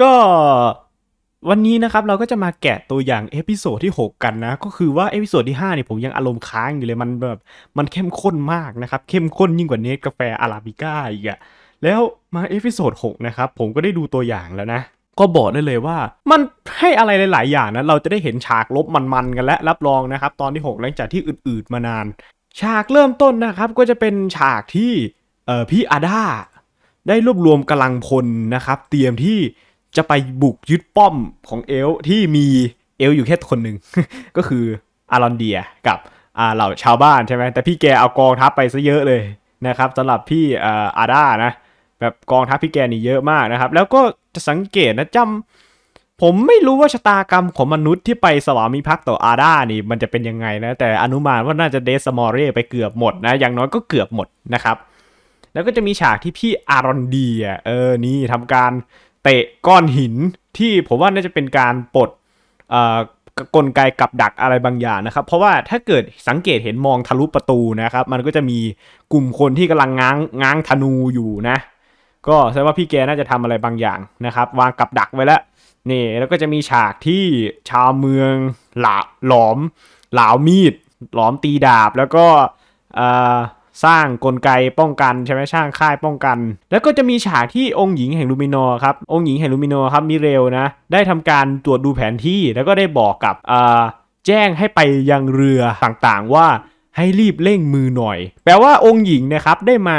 ก็วันนี้นะครับเราก็จะมาแกะตัวอย่างเอพิโซดที่6 กันนะ ก็คือว่าเอพิโซดที่5เนี่ยผมยังอารมณ์ค้างอยู่เลยมันแบบ มันเข้มข้นมากนะครับ เข้มข้นยิ่งกว่าเนสกาแฟอาราบิก้าอีกอะแล้วมาเอพิโซด6นะครับ ผมก็ได้ดูตัวอย่างแล้วนะ ก็บอกได้เลยว่ามันให้อะไรหลาย ๆอย่างนะ เราจะได้เห็นฉากลบมันๆ กันและรับรองนะครับ ตอนที่ 6 หลังจากที่อืดๆมานาน ฉากเริ่มต้นนะครับ ก็จะเป็นฉากที่พี่อาดาได้รวบรวมกำลังพลนะครับ เตรียมที่จะไปบุกยึดป้อมของเอลที่มีเอลอยู่แค่คนหนึ่ง ก็คืออารอนเดียกับเหล่าชาวบ้านใช่ไหมแต่พี่แกเอากองทัพไปซะเยอะเลยนะครับสำหรับพี่อาด้านะแบบกองทัพพี่แกนี่เยอะมากนะครับ แล้วก็จะสังเกตนะจำผมไม่รู้ว่าชะตากรรมของมนุษย์ที่ไปสวามิภักดิ์ต่ออาด้านี่มันจะเป็นยังไงนะแต่อนุมานว่าน่าจะเดสมอร์เรไปเกือบหมดนะอย่างน้อยก็เกือบหมดนะครับ แล้วก็จะมีฉากที่พี่อารอนเดียเออนี่ทำการเตะก้อนหินที่ผมว่าน่าจะเป็นการปลดกลไกกับดักอะไรบางอย่างนะครับ เพราะว่าถ้าเกิดสังเกตเห็นมองทะลุประตูนะครับ มันก็จะมีกลุ่มคนที่กำลังง้างง้างธนูอยู่นะ ก็แสดงว่าพี่แกน่าจะทำอะไรบางอย่างนะครับ วางกับดักไว้แล้วนี่แล้วก็จะมีฉากที่ชาวเมือง หลาหลอมหลาวมีดหลอมตีดาบแล้วก็สร้างกลไกป้องกันใช่ไหมสร้างค่ายป้องกัน แล้วก็จะมีฉากที่องค์หญิงแห่งลูมินอครับองค์หญิงแห่งลูมินอครับมิเรลนะ ได้ทำการตรวจดูแผนที่ แล้วก็ได้บอกกับแจ้งให้ไปยังเรือต่างๆว่า ให้รีบเร่งมือหน่อย แปลว่าองค์หญิงนะครับได้มา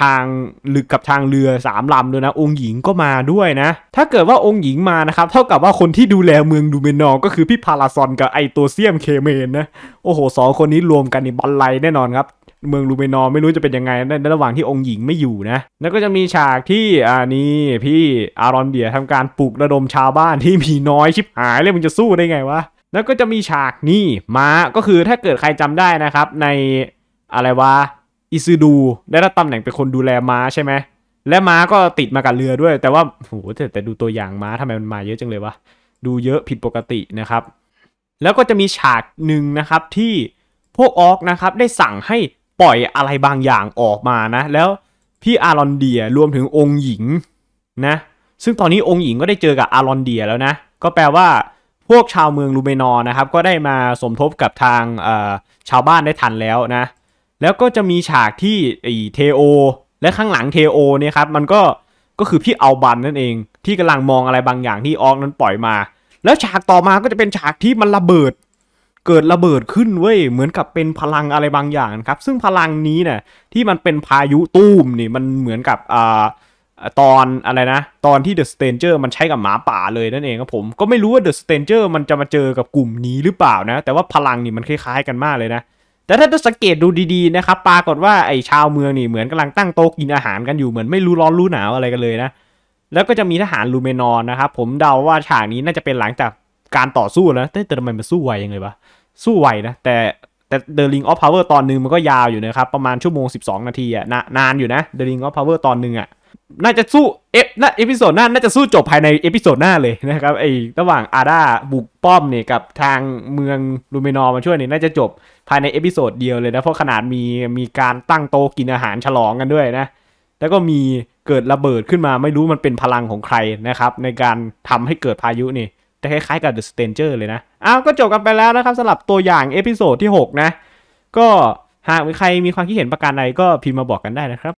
ทางหรือกับทางเรือสามลำด้วยนะองค์หญิงก็มาด้วยนะ ถ้าเกิดว่าองค์หญิงมานะครับเท่ากับว่าคนที่ดูแลเมืองดูเมนอ ก็คือพี่พาราซอนกับไอตัวเซียมเคเมนนะโอ้โหสองคนนี้รวมกันนี่บันไลแน่นอนครับ เมืองลูเมนอไม่รู้จะเป็นยังไงในระหว่างที่องค์หญิงไม่อยู่นะแล้วก็จะมีฉากที่อ่านี่พี่อารอนเดียทำการปลุกระดมชาวบ้านที่มีน้อยชิบหายเลยมันจะสู้ได้ไงวะแล้วก็จะมีฉากนี่ม้าก็คือถ้าเกิดใครจำได้นะครับ ในอะไรวะอิซูดูได้รับตำแหน่งเป็นคนดูแลม้าใช่ไหมและม้าก็ติดมากับเรือด้วย แต่ว่าโหแต่แต่ดูตัวอย่างม้าทำไมมันมาเยอะจังเลยวะดูเยอะผิดปกตินะครับ แล้วก็จะมีฉากหนึ่งนะครับที่พวกออกนะครับได้สั่งให้ปล่อยอะไรบางอย่างออกมานะ แล้วพี่อารอนเดียรวมถึงองค์หญิงนะ ซึ่งตอนนี้องค์หญิงก็ได้เจอกับอารอนเดียแล้วนะก็แปลว่าพวกชาวเมืองลูเมนอนะครับ ก็ได้มาสมทบกับทางชาวบ้านได้ทันแล้วนะแล้วก็จะมีฉากที่ไอเทโอและข้างหลังเทโอเนี่ยครับมันก็ก็คือพี่เอาบันนั่นเอง ที่กำลังมองอะไรบางอย่างที่ออกนั้นปล่อยมา แล้วฉากต่อมาก็จะเป็นฉากที่มันระเบิดเกิดระเบิดขึ้นเว้ยเหมือนกับเป็นพลังอะไรบางอย่างครับ ซึ่งพลังนี้เนี่ยที่มันเป็นพายุตูมนี่มันเหมือนกับอ่าตอนอะไรนะ ตอนที่เดอะสเตนเจอร์มันใช้กับหมาป่าเลยนั่นเองครับผมก็ไม่รู้ว่าเดอะสเตนเจอร์มันจะมาเจอกับกลุ่มนี้หรือเปล่านะแต่ว่าพลังนี่มันคล้ายๆกันมากเลยนะแต่ถ้าจะสังเกตดูดีๆนะครับปรากฏว่าไอ้ชาวเมืองนี่เหมือนกำลังตั้งโต๊ะกินอาหารกันอยู่เหมือนไม่รู้ร้อนรู้หนาวอะไรกันเลยนะแล้วก็จะมีทหารลูเมนอนนะครับผมเดาว่าฉากนี้น่าจะเป็นหลังจากการต่อสู้แล้วแต่ทำไมมันสู้ไวยังไงวะสู้ไวนะ แต่แต่เดอะลิงออฟพาวเวอร์ตอนหนึ่งมันก็ยาวอยู่นะครับประมาณชั่วโมง 12 นาทีอะนะนานอยู่นะเดอะลิงออฟพาวเวอร์ตอนหนึ่งอะน่าจะสู้เอฟน่าเอพิโซดหน้าน่าจะสู้จบภายในเอพิโซดหน้าเลยนะครับไอ้ระหว่างอาดาบุกป้อมเนี่ยกับทางเมืองลูเมนอมาช่วยเนี่ยน่าจะจบภายในเอพิโซดเดียวเลยนะเพราะขนาดมีมีการตั้งโต๊ะกินอาหารฉลองกันด้วยนะ แล้วก็มีเกิดระเบิดขึ้นมาไม่รู้มันเป็นพลังของใครนะครับ ในการทำให้เกิดพายุนี่ แต่คล้ายๆกับ The Stranger เลยนะอ้าวก็จบกันไปแล้วนะครับสำหรับตัวอย่างเอพิโซดที่6 นะ ก็หากมีใครมีความคิดเห็นประการใดก็พิมพ์มาบอกกันได้นะครับ